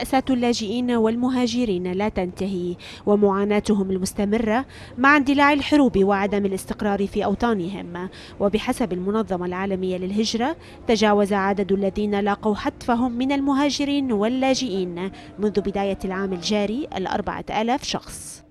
مأساة اللاجئين والمهاجرين لا تنتهي ومعاناتهم المستمرة مع اندلاع الحروب وعدم الاستقرار في أوطانهم وبحسب المنظمة العالمية للهجرة تجاوز عدد الذين لاقوا حتفهم من المهاجرين واللاجئين منذ بداية العام الجاري الأربعة ألاف شخص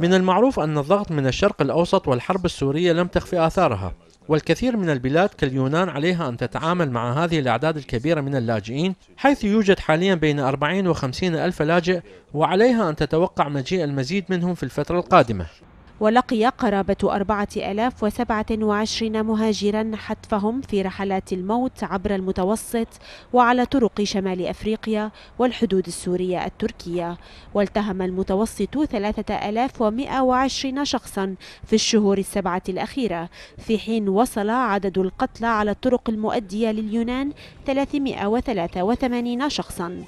من المعروف أن الضغط من الشرق الأوسط والحرب السورية لم تخفي آثارها والكثير من البلاد كاليونان عليها أن تتعامل مع هذه الأعداد الكبيرة من اللاجئين حيث يوجد حاليا بين 40 و 50 ألف لاجئ وعليها أن تتوقع مجيء المزيد منهم في الفترة القادمة ولقي قرابة 4027 مهاجرا حتفهم في رحلات الموت عبر المتوسط وعلى طرق شمال أفريقيا والحدود السورية التركية والتهم المتوسط 3120 شخصا في الشهور السبعة الأخيرة في حين وصل عدد القتلى على الطرق المؤدية لليونان 383 شخصا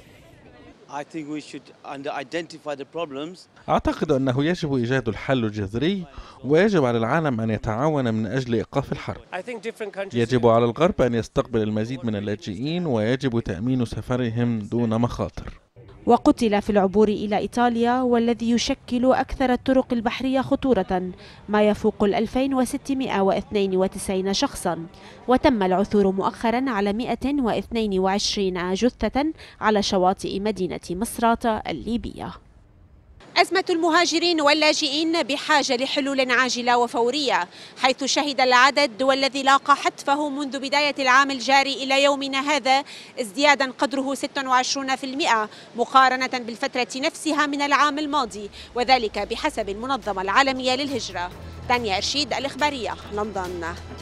أعتقد أنه يجب إيجاد الحل الجذري ويجب على العالم أن يتعاون من أجل إيقاف الحرب يجب على الغرب أن يستقبل المزيد من اللاجئين ويجب تأمين سفرهم دون مخاطر وقتل في العبور إلى إيطاليا والذي يشكل أكثر الطرق البحرية خطورة ما يفوق 2692 شخصا وتم العثور مؤخرا على 122 جثة على شواطئ مدينة مصراتة الليبية أزمة المهاجرين واللاجئين بحاجة لحلول عاجلة وفورية حيث شهد العدد والذي لاقى حتفه منذ بداية العام الجاري إلى يومنا هذا ازديادا قدره 26% مقارنة بالفترة نفسها من العام الماضي وذلك بحسب المنظمة العالمية للهجرة تانيا أرشيد الإخبارية لندن